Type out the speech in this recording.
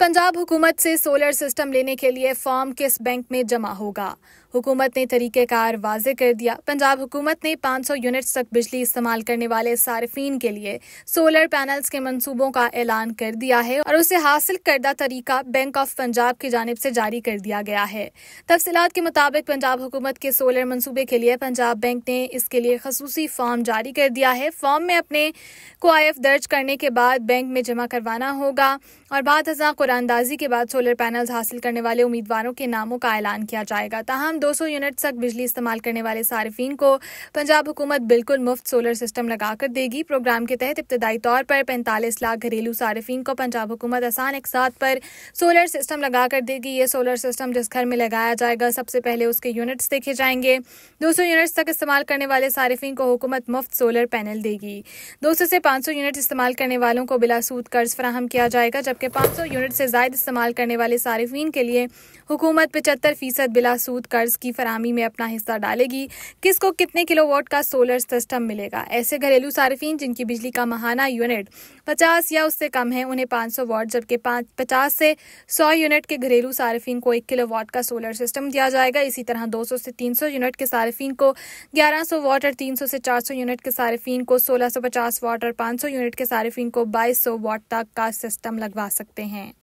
पंजाब हुकूमत से solar system लेने के लिए फॉर्म किस बैंक में जमा होगा हुकूमत ने तरीक़ेकार वाजे कर दिया पंजाब हुकूमत ने 500 यूनिट्स तक बिजली इस्तेमाल करने वाले सार्फिन के लिए सोलर पैनल्स के मंसूबों का ऐलान कर दिया है और उसे हासिल करदा तरीका बैंक ऑफ पंजाब की जानब से जारी कर दिया गया है तफसीत के मुताबिक पंजाब हुकूमत के सोलर मनसूबे के लिए पंजाब बैंक ने इसके लिए खसूसी फॉर्म जारी कर दिया है फॉर्म में अपने को दर्ज करने के बाद बैंक में जमा करवाना होगा और बाद हजार अंदाजी के बाद सोलर पैनल्स हासिल करने वाले उम्मीदवारों के नामों का ऐलान किया जाएगा ताहम 200 यूनिट तक बिजली इस्तेमाल करने वाले सार्फिन को पंजाब हुकूमत बिल्कुल मुफ्त सोलर सिस्टम लगाकर देगी प्रोग्राम के तहत इब्तदाई तौर पर पैंतालीस लाख घरेलू सार्फिन को पंजाब हुकूमत आसान एक साथ पर सोलर सिस्टम लगाकर देगी ये सोलर सिस्टम जिस घर में लगाया जाएगा सबसे पहले उसके यूनिट्स देखे जाएंगे 200 यूनिट्स तक इस्तेमाल करने वाले सार्फिन को हुकूमत मुफ्त सोलर पैनल देगी 200 से 500 यूनिट इस्तेमाल करने वालों को बिला सूद कर्ज फराहम किया जाएगा जबकि 500 यूनिट से जायद इस्तेमाल करने वाले सार्फिन के लिए हुकूमत पचहत्तर फीसद बिला सूद कर्ज की फरहमी में अपना हिस्सा डालेगी किसको कितने किलो वॉट का सोलर सिस्टम मिलेगा ऐसे घरेलू सार्फिन जिनकी बिजली का महाना यूनिट पचास या उससे कम है उन्हें पाँच सौ वाट जबकि पचास से सौ यूनिट के घरेलू सार्फिन को एक किलो वाट का सोलर सिस्टम दिया जाएगा इसी तरह दो सौ से तीन सौ यूनिट के सार्फिन को ग्यारह सौ वाट और तीन सौ से चार सौ यूनिट के सार्फिन को सोलह सौ पचास वाट और पाँच सौ यूनिट के सार्फिन को बाईस सौ वाट तक का सिस्टम लगवा सकते हैं